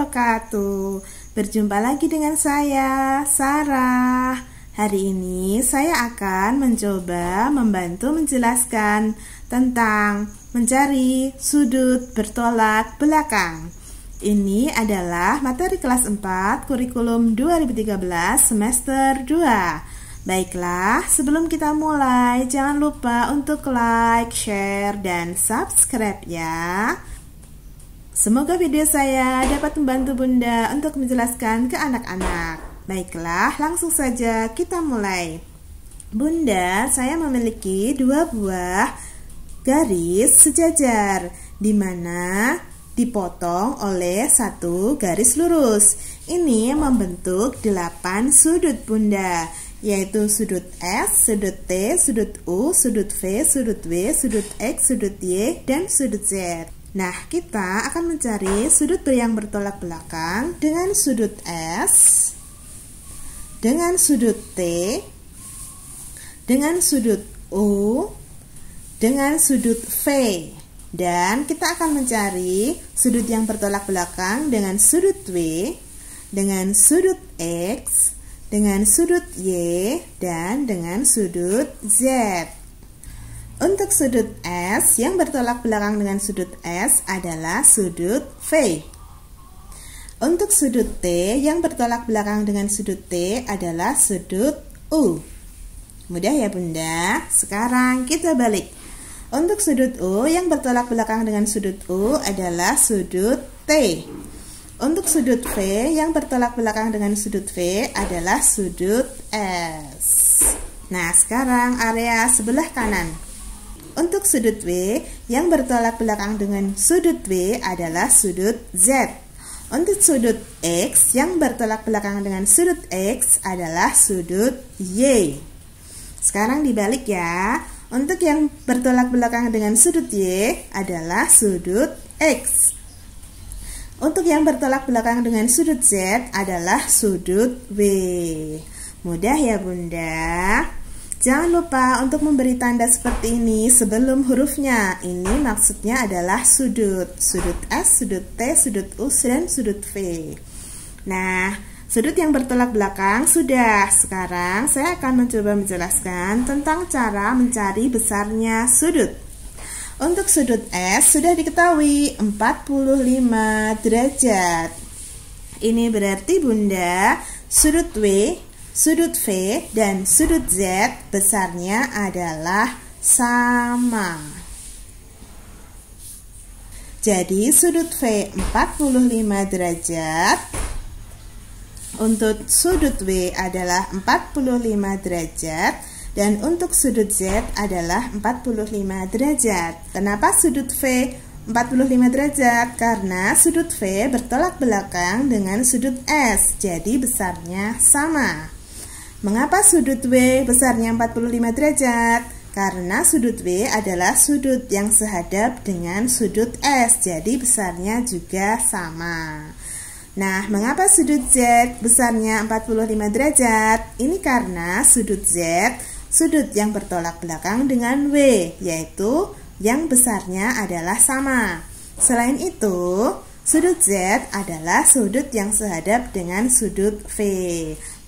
wabarakatuh. Berjumpa lagi dengan saya, Sarah. Hari ini saya akan mencoba membantu menjelaskan tentang mencari sudut bertolak belakang. Ini adalah materi kelas 4 kurikulum 2013 semester 2. Baiklah, sebelum kita mulai, jangan lupa untuk like, share, dan subscribe ya. Semoga video saya dapat membantu Bunda untuk menjelaskan ke anak-anak. Baiklah, langsung saja kita mulai. Bunda, saya memiliki dua buah garis sejajar, di mana dipotong oleh satu garis lurus. Ini membentuk delapan sudut bunda, yaitu sudut S, sudut T, sudut U, sudut V, sudut W, sudut X, sudut Y, dan sudut Z. Nah, kita akan mencari sudut B yang bertolak belakang dengan sudut S, dengan sudut T, dengan sudut U, dengan sudut V. Dan kita akan mencari sudut yang bertolak belakang dengan sudut W, dengan sudut X, dengan sudut Y, dan dengan sudut Z. Untuk sudut S yang bertolak belakang dengan sudut S adalah sudut V. Untuk sudut T yang bertolak belakang dengan sudut T adalah sudut U. Mudah ya bunda? Sekarang kita balik. Untuk sudut U yang bertolak belakang dengan sudut U adalah sudut T. Untuk sudut V yang bertolak belakang dengan sudut V adalah sudut S. Nah sekarang area sebelah kanan. Untuk sudut W yang bertolak belakang dengan sudut W adalah sudut Z. Untuk sudut X yang bertolak belakang dengan sudut X adalah sudut Y. Sekarang dibalik ya. Untuk yang bertolak belakang dengan sudut Y adalah sudut X. Untuk yang bertolak belakang dengan sudut Z adalah sudut W. Mudah ya Bunda? Jangan lupa untuk memberi tanda seperti ini sebelum hurufnya. Ini maksudnya adalah sudut. Sudut S, sudut T, sudut U, dan sudut V. Nah, sudut yang bertolak belakang sudah. Sekarang saya akan mencoba menjelaskan tentang cara mencari besarnya sudut. Untuk sudut S sudah diketahui 45 derajat. Ini berarti Bunda sudut W Sudut V dan sudut Z besarnya adalah sama. Jadi sudut V 45 derajat Untuk sudut W adalah 45 derajat Dan untuk sudut Z adalah 45 derajat Kenapa sudut V 45 derajat? Karena sudut V bertolak belakang dengan sudut S Jadi besarnya sama Mengapa sudut W besarnya 45 derajat? Karena sudut W adalah sudut yang sehadap dengan sudut S, jadi besarnya juga sama. Nah, mengapa sudut Z besarnya 45 derajat? Ini karena sudut Z sudut yang bertolak belakang dengan W, yaitu yang besarnya adalah sama. Selain itu, sudut Z adalah sudut yang sehadap dengan sudut V.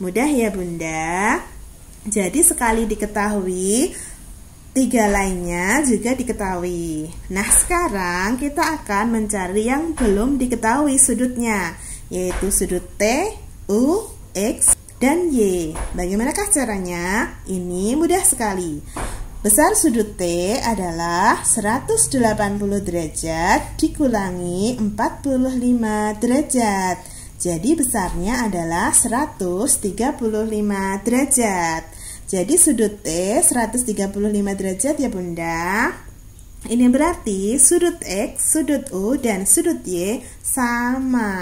Mudah ya Bunda? Jadi sekali diketahui, tiga lainnya juga diketahui. Nah, sekarang kita akan mencari yang belum diketahui sudutnya, yaitu sudut T, U, X, dan Y. Bagaimanakah caranya? Ini mudah sekali. Besar sudut T adalah 180 derajat dikurangi 45 derajat. Jadi besarnya adalah 135 derajat. Jadi sudut e, T 135 derajat ya Bunda. Ini berarti sudut X, sudut U, dan sudut Y sama.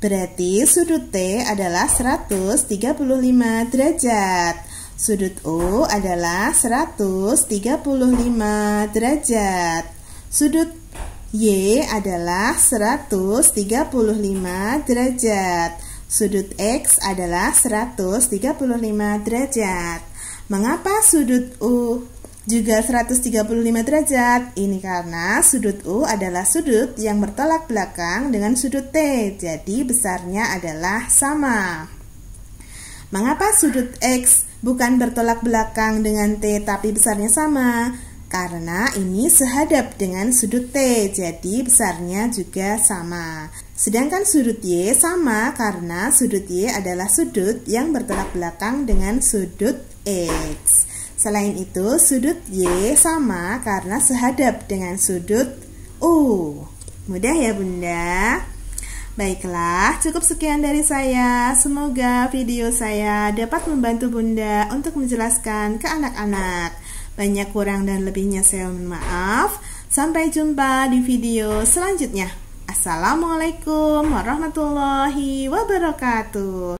Berarti sudut T adalah 135 derajat. Sudut U adalah 135 derajat. Sudut Y adalah 135 derajat. Sudut X adalah 135 derajat. Mengapa sudut U juga 135 derajat? Ini karena sudut U adalah sudut yang bertolak belakang dengan sudut T, jadi besarnya adalah sama. Mengapa sudut X bukan bertolak belakang dengan T tapi besarnya sama karena ini sehadap dengan sudut T, jadi besarnya juga sama. Sedangkan sudut Y sama karena sudut Y adalah sudut yang bertolak belakang dengan sudut X. Selain itu, sudut Y sama karena sehadap dengan sudut U. Mudah ya, Bunda? Baiklah, cukup sekian dari saya. Semoga video saya dapat membantu Bunda untuk menjelaskan ke anak-anak. Banyak kurang dan lebihnya saya mohon maaf. Sampai jumpa di video selanjutnya. Assalamualaikum warahmatullahi wabarakatuh.